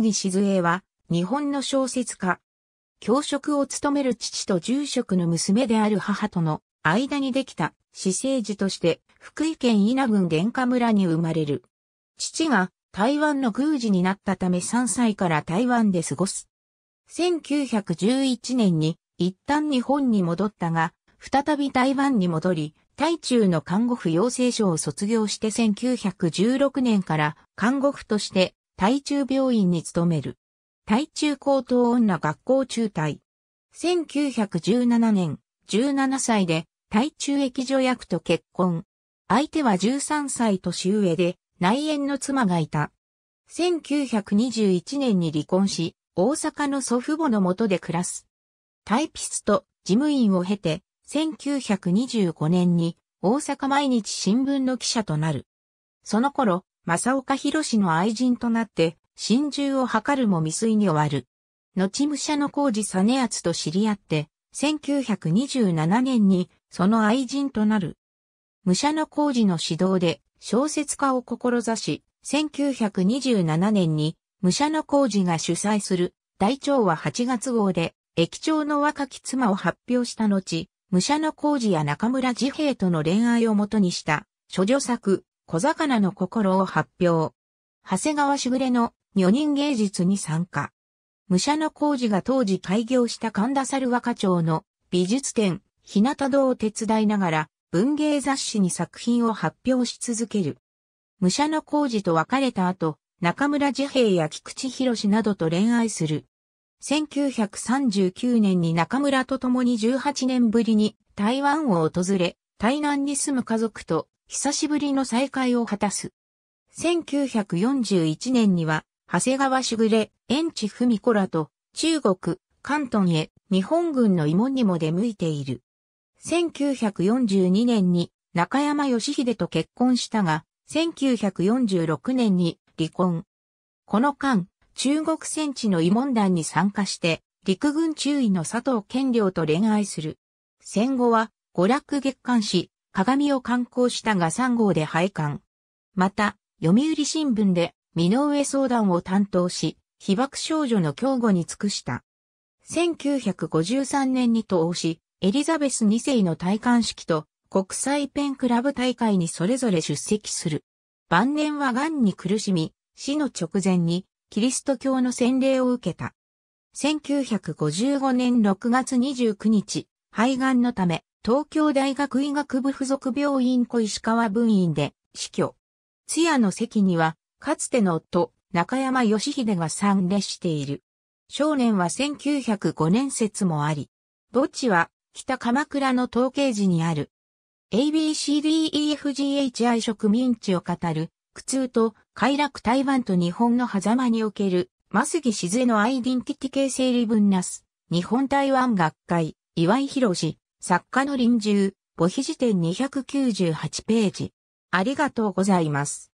ギ・シ静江は、日本の小説家。教職を務める父と住職の娘である母との間にできた私生児として福井県伊那郡玄下村に生まれる。父が台湾の宮司になったため3歳から台湾で過ごす。1911年に一旦日本に戻ったが、再び台湾に戻り、台中の看護婦養成所を卒業して1916年から看護婦として対中病院に勤める。対中高等女学校中退。1917年、17歳で、対中駅女役と結婚。相手は13歳年上で、内縁の妻がいた。1921年に離婚し、大阪の祖父母の下で暮らす。タイピスト、事務員を経て、1925年に大阪毎日新聞の記者となる。その頃、正岡博の愛人となって、心中を図るも未遂に終わる。後武者の工事実つと知り合って、1927年にその愛人となる。武者の工事の指導で小説家を志し、1927年に武者の工事が主催する大長は8月号で駅長の若き妻を発表した後、武者の工事や中村治兵衛との恋愛をもとにした、諸女作、小魚の心を発表。長谷川しぐれの女人芸術に参加。武者の工事が当時開業した神田猿若町の美術展、日向堂を手伝いながら文芸雑誌に作品を発表し続ける。武者の工事と別れた後、中村治平や菊池博などと恋愛する。1939年に中村と共に18年ぶりに台湾を訪れ、台南に住む家族と久しぶりの再会を果たす。1941年には、長谷川しぐれ、園地文子らと、中国、関東へ日本軍の慰問にも出向いている。1942年に中山義秀と結婚したが、1946年に離婚。この間、中国戦地の慰問団に参加して、陸軍中尉の佐藤健良と恋愛する。戦後は、娯楽月刊誌、鏡を刊行したが3号で廃刊。また、読売新聞で、身の上相談を担当し、被爆少女の強護に尽くした。1953年に投資、エリザベス2世の戴冠式と国際ペンクラブ大会にそれぞれ出席する。晩年は癌に苦しみ、死の直前にキリスト教の洗礼を受けた。1955年6月29日、肺がんのため東京大学医学部附属病院小石川分院で死去。通夜の席には、かつての夫、中山義秀が参列している。少年は1905年説もあり、墓地は北鎌倉の統計寺にある。ABCDEFGHI 植民地を語る、苦痛と快楽台湾と日本の狭間における、マスギシズエのアイデンティティ形成理分なす、日本台湾学会、岩井博士、作家の臨終、母秘辞典298ページ。ありがとうございます。